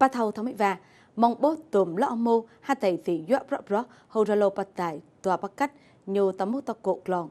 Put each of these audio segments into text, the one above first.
pathau thống và mong bố tùm lo ông mô ha tầy thì doác rọ rọ hô ra lô bát tài tòa bắt cách nhiều tấm mô tộc cột lòn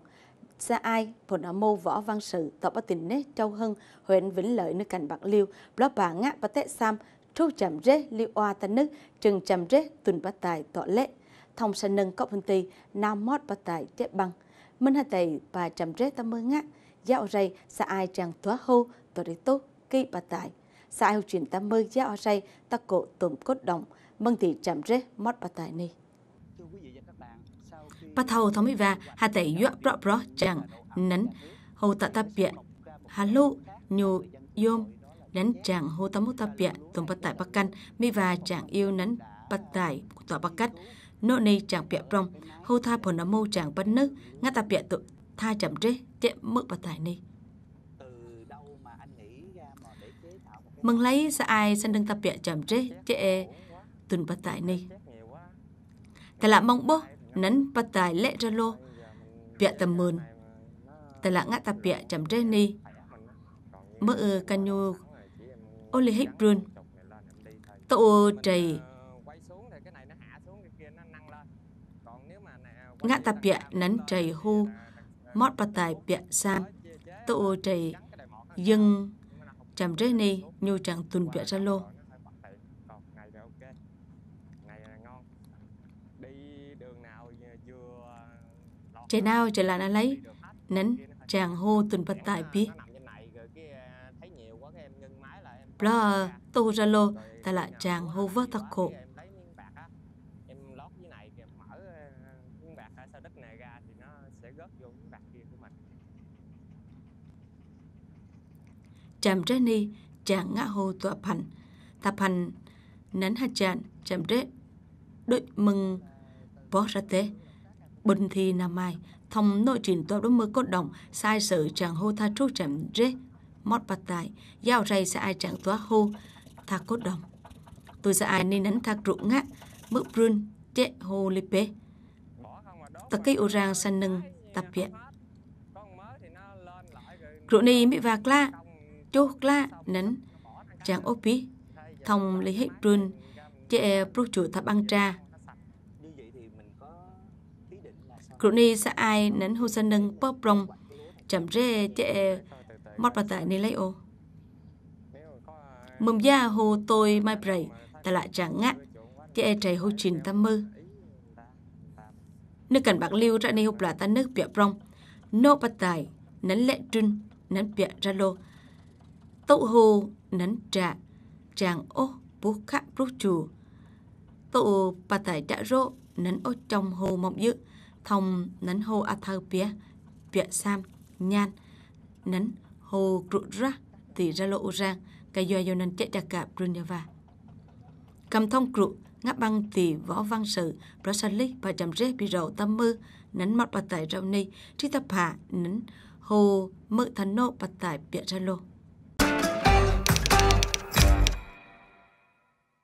xa ai phồn ở mô võ văn sự tòa bắc tình nế châu hưng huyện vĩnh lợi nơi cạnh bạc liêu lo bà ngã bà tết sam trâu chậm rế liêu oa tân nước trừng chậm rế tuần bát tài tọa lệ thông sa nâng cốc hình tì nam mót bát tài chết băng minh hà tầy bà chậm rế tâm mơ ngã dạo rầy xa ai chàng tỏa hô tòa đi tốt kỳ bát tài xa ao chuyển ta mơ giá o say ta cổ tổm cốt động mân thị chạm rế mót bà tài này bà thầu thống và hà tẩy dọa bọ bọ chàng nấn hầu tạ ta biện hà lụ nhù yôm nấn chàng hô ta mô ta biện tổm bà tài bắc căn mi và chàng yêu nấn bà tài tọa bắc cắt nô ni chàng biện rong hô tha phồn âm mô chàng bất nước ngã ta biện tụ tha chậm rế tiệm mực bà tài này mừng lấy sa ai san đừng tập bịa chậm chế chế tuần bắt tại này ta là mong bố nắn bắt tại lệ ra lô bịa tầm mơn ta là ngã tập bịa chậm chế này mơ ơ canyo ô lê hết brun tô trời ngã tập bịa nắn trời hô mót bắt tại bịa sam tô trời dừng chạm rế ni nhu trạng tuần bịa ra lô. Chạy nào chạy lại nó lấy, nến chàng hô tuần bật tại biết. Bla, tô ra lô, ta lại chàng hô vớt thật khổ. chạm ni chàng ngã hồ tọa phần tạp hành nén hạt chàn chạm rết đội mừng bó ra tế bình thi nam mai thông nội trình tọa đối mơ cốt đồng sai sự chàng hô tha trúc chạm rết mót bạc tài giao rây sẽ ai chàng tọa hô tha cốt đồng tôi sẽ ai nên nén thạc rụng ngã mức brun chế hô lê bê tạc cây ô rang san nâng tập viện rụng ni bị vạc la chốt la nín trang ốp bí thông lấy hết trun chế bro e chủ thập băng tra Kroni sa ai nín hô sân nâng bóp rong chậm rê chế e mất bà tại nên lấy ô mầm gia hồ tôi mai bảy ta lại chẳng ngã chế e trời hồ trình tâm mơ nước cảnh bạc liêu ra nên hụt là ta nước bịa rong nô bà tài nến lệ trưng nến bịa ra lô tụ hồ nấn trạ chàng ô bố khá rốt chù tậu bà tải đã rộ nấn ô trong hồ mộng dự thông nấn hồ a thơ bia bịa sam nhan nấn hồ rụ ra thì ra lộ rang cái do do nên chết đặc cạp rừng cầm thông crụ ngáp băng thì võ văn sự rõ sanh lý và chậm rết bị rậu tâm mơ nấn mắt bà tải rau ni trí tập hạ nấn hồ mơ thần nô bà tải bịa ra lô